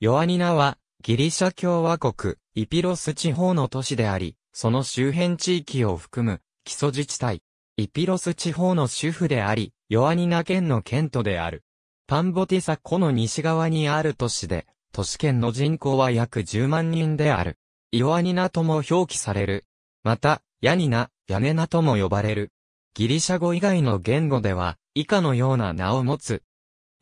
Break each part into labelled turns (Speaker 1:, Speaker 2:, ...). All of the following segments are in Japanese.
Speaker 1: ヨアニナは、ギリシャ共和国、イピロス地方の都市であり、その周辺地域を含む、基礎自治体。イピロス地方の主婦であり、ヨアニナ県の県都である。パンボティサ湖の西側にある都市で、都市圏の人口は約10万人である。ヨアニナとも表記される。また、ヤニナ、ヤネナとも呼ばれる。ギリシャ語以外の言語では、以下のような名を持つ。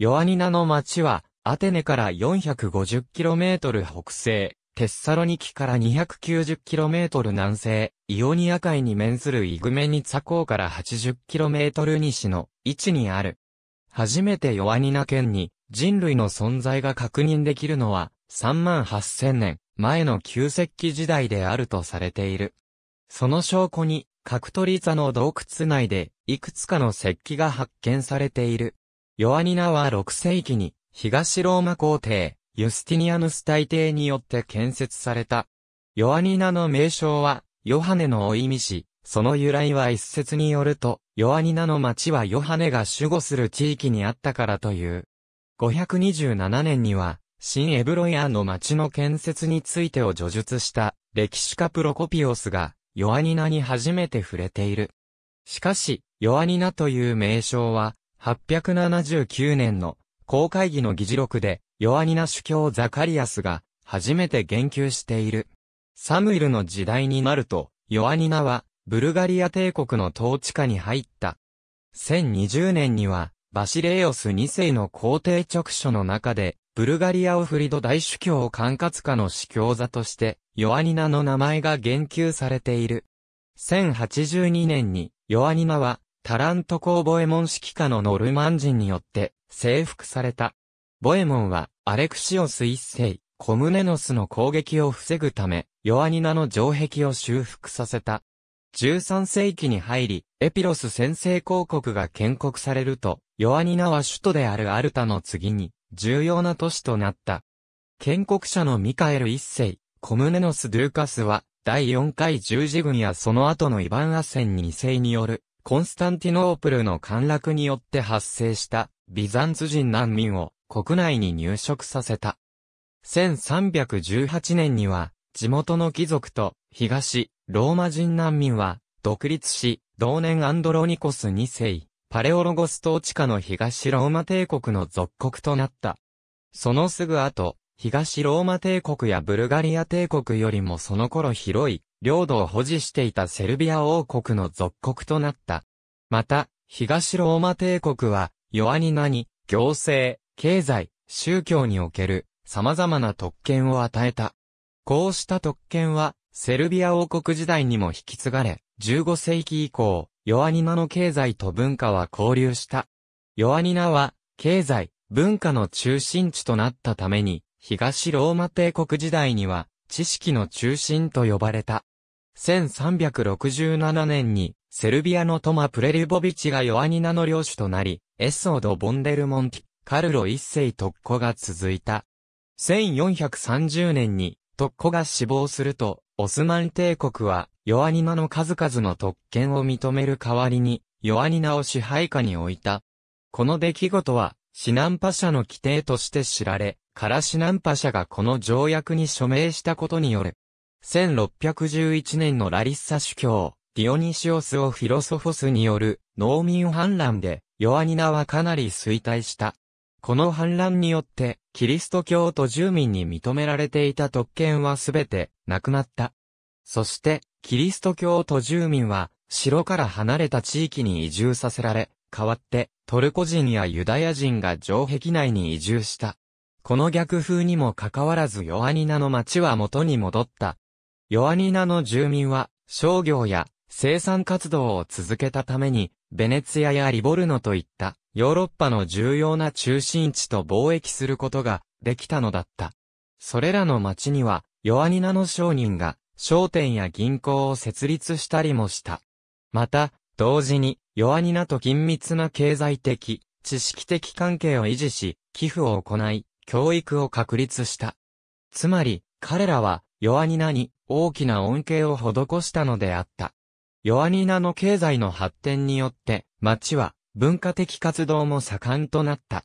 Speaker 1: ヨアニナの町は、アテネから 450km 北西、テッサロニキから 290km 南西、イオニア海に面するイグメニツァ港から 80km 西の位置にある。初めてヨアニナ県に人類の存在が確認できるのは3万8000年前の旧石器時代であるとされている。その証拠に、カクトリザの洞窟内でいくつかの石器が発見されている。ヨアニナは6世紀に東ローマ皇帝、ユスティニアヌス大帝によって建設された。ヨアニナの名称は、ヨハネのおい味し、その由来は一説によると、ヨアニナの町はヨハネが守護する地域にあったからという。527年には、新エブロイアの町の建設についてを叙述した歴史家プロコピオスが、ヨアニナに初めて触れている。しかし、ヨアニナという名称は、879年の公会議の議事録で、ヨアニナ主教ザカリアスが、初めて言及している。サムイルの時代になると、ヨアニナは、ブルガリア帝国の統治下に入った。1020年には、バシレイオス2世の皇帝直書の中で、ブルガリアオフリド大主教管轄下の主教座として、ヨアニナの名前が言及されている。1082年に、ヨアニナは、タラント公ボエモン指揮下のノルマン人によって征服された。ボエモンはアレクシオス一世、コムネノスの攻撃を防ぐため、ヨアニナの城壁を修復させた。13世紀に入り、エピロス先制公国が建国されると、ヨアニナは首都であるアルタの次に、重要な都市となった。建国者のミカエル一世、コムネノス・ドゥーカスは、第4回十字軍やその後のイヴァン・アセン二世によるコンスタンティノープルの陥落によって発生したビザンツ人難民を国内に入植させた。1318年には地元の貴族と東ローマ人難民は独立し、同年アンドロニコス2世、パレオロゴス統治下の東ローマ帝国の属国となった。そのすぐ後、東ローマ帝国やブルガリア帝国よりもその頃広い領土を保持していたセルビア王国の属国となった。また、東ローマ帝国は、ヨアニナに、行政、経済、宗教における、様々な特権を与えた。こうした特権は、セルビア王国時代にも引き継がれ、15世紀以降、ヨアニナの経済と文化は交流した。ヨアニナは、経済、文化の中心地となったために、東ローマ帝国時代には、知識の中心と呼ばれた。1367年に、セルビアのトマ・プレリュボビチがヨアニナの領主となり、エソード・ボンデルモンティ、カルロ一世特攻が続いた。1430年に、特攻が死亡すると、オスマン帝国は、ヨアニナの数々の特権を認める代わりに、ヨアニナを支配下に置いた。この出来事は、シナンパ社の規定として知られ、カラシナンパ社がこの条約に署名したことによる1611年のラリッサ主教、ディオニシオスオフィロソフォスによる農民反乱で、ヨアニナはかなり衰退した。この反乱によって、キリスト教徒住民に認められていた特権はすべて、なくなった。そして、キリスト教徒住民は、城から離れた地域に移住させられ、代わって、トルコ人やユダヤ人が城壁内に移住した。この逆風にもかかわらずヨアニナの町は元に戻った。ヨアニーナの住民は、商業や生産活動を続けたために、ベネツィアやリボルノといったヨーロッパの重要な中心地と貿易することができたのだった。それらの町には、ヨアニナの商人が商店や銀行を設立したりもした。また、同時に、ヨアニナと緊密な経済的、知識的関係を維持し、寄付を行い、教育を確立した。つまり、彼らは、ヨアニナに大きな恩恵を施したのであった。ヨアニナの経済の発展によって、町は文化的活動も盛んとなった。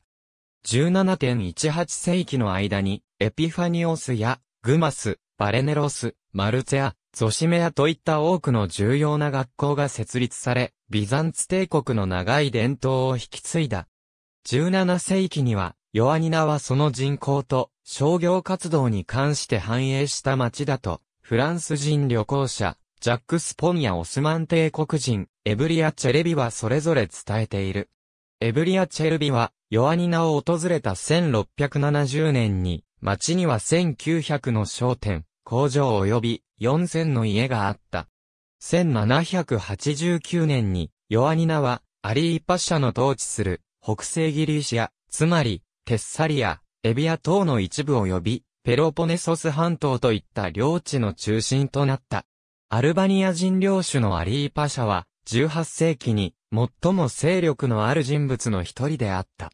Speaker 1: 17.18世紀の間に、エピファニオスやグマス、バレネロス、マルツェア、ゾシメアといった多くの重要な学校が設立され、ビザンツ帝国の長い伝統を引き継いだ。17世紀には、ヨアニナはその人口と商業活動に関して繁栄した町だとフランス人旅行者、ジャック・スポンやオスマン帝国人、エブリア・チェレビはそれぞれ伝えている。エブリア・チェルビは、ヨアニナを訪れた1670年に、町には1900の商店、工場及び4000の家があった。1789年に、ヨアニナは、アリーパッシャの統治する、北西ギリシア、つまり、テッサリア、エビア等の一部及び、ペロポネソス半島といった領地の中心となった。アルバニア人領主のアリーパシャは、18世紀に最も勢力のある人物の一人であった。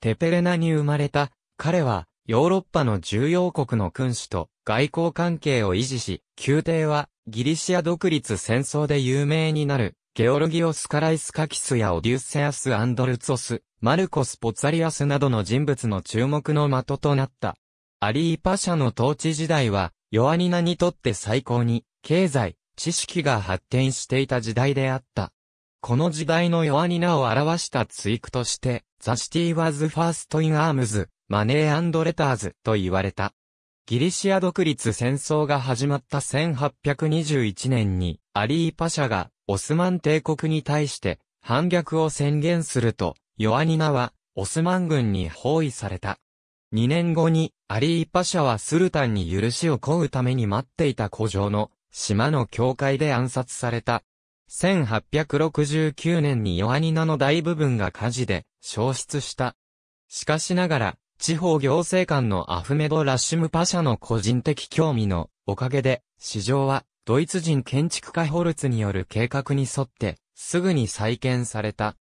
Speaker 1: テペレナに生まれた、彼は、ヨーロッパの重要国の君主と外交関係を維持し、宮廷はギリシア独立戦争で有名になる、ゲオルギオスカライスカキスやオデュッセアス・アンドルツォス、マルコス・ポツァリアスなどの人物の注目の的となった。アリーパ社の統治時代は、ヨアニナにとって最高に、経済、知識が発展していた時代であった。この時代のヨアニナを表した追句として、The City was first in arms, money and letters と言われた。ギリシア独立戦争が始まった1821年に、アリーパ社がオスマン帝国に対して反逆を宣言すると、ヨアニナはオスマン軍に包囲された。2年後に、アリーパシャはスルタンに許しを請うために待っていた古城の、島の教会で暗殺された。1869年にヨアニナの大部分が火事で、消失した。しかしながら、地方行政官のアフメド・ラッシュムパシャの個人的興味のおかげで、市場はドイツ人建築家ホルツによる計画に沿って、すぐに再建された。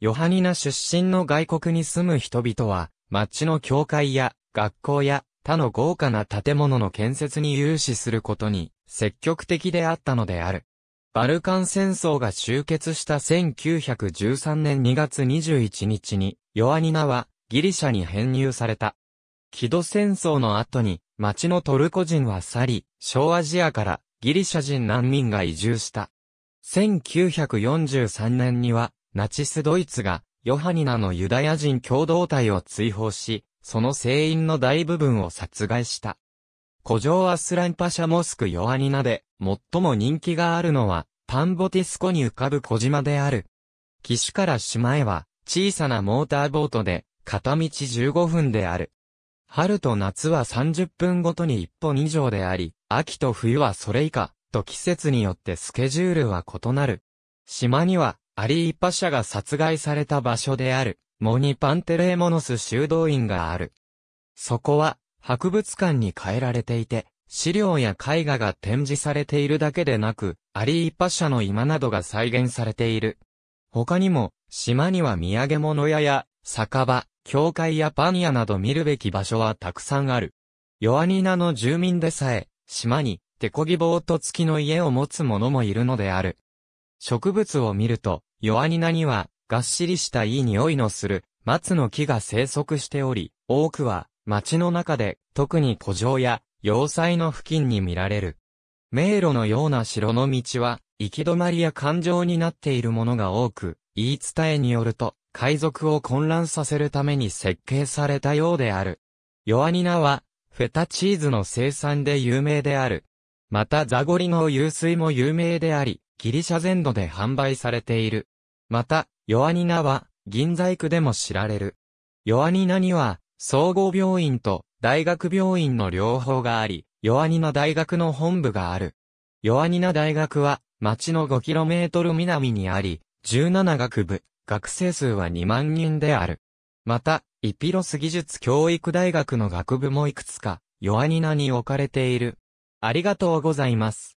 Speaker 1: ヨハニナ出身の外国に住む人々は、町の教会や学校や他の豪華な建物の建設に融資することに積極的であったのである。バルカン戦争が終結した1913年2月21日に、ヨアニナはギリシャに編入された。木戸戦争の後に、町のトルコ人は去り、小アジアからギリシャ人難民が移住した。1943年には、ナチスドイツがヨハニナのユダヤ人共同体を追放し、その船員の大部分を殺害した。古城アスランパシャモスクヨハニナで、最も人気があるのは、パンボティス湖に浮かぶ小島である。岸から島へは、小さなモーターボートで、片道15分である。春と夏は30分ごとに1本以上であり、秋と冬はそれ以下、と季節によってスケジュールは異なる。島には、アリーパ社が殺害された場所である、モニパンテレーモノス修道院がある。そこは、博物館に変えられていて、資料や絵画が展示されているだけでなく、アリーパ社ャの今などが再現されている。他にも、島には土産物屋や、酒場、教会やパン屋など見るべき場所はたくさんある。ヨアニナの住民でさえ、島に、手漕ぎボート付きの家を持つ者もいるのである。植物を見ると、ヨアニナには、がっしりしたいい匂いのする、松の木が生息しており、多くは、町の中で、特に古城や、要塞の付近に見られる。迷路のような城の道は、行き止まりや感情になっているものが多く、言い伝えによると、海賊を混乱させるために設計されたようである。ヨアニナは、フェタチーズの生産で有名である。またザゴリの湧水も有名であり、ギリシャ全土で販売されている。また、ヨアニナは、銀細工でも知られる。ヨアニナには、総合病院と大学病院の両方があり、ヨアニナ大学の本部がある。ヨアニナ大学は、町の 5km 南にあり、17学部、学生数は2万人である。また、イピロス技術教育大学の学部もいくつか、ヨアニナに置かれている。ありがとうございます。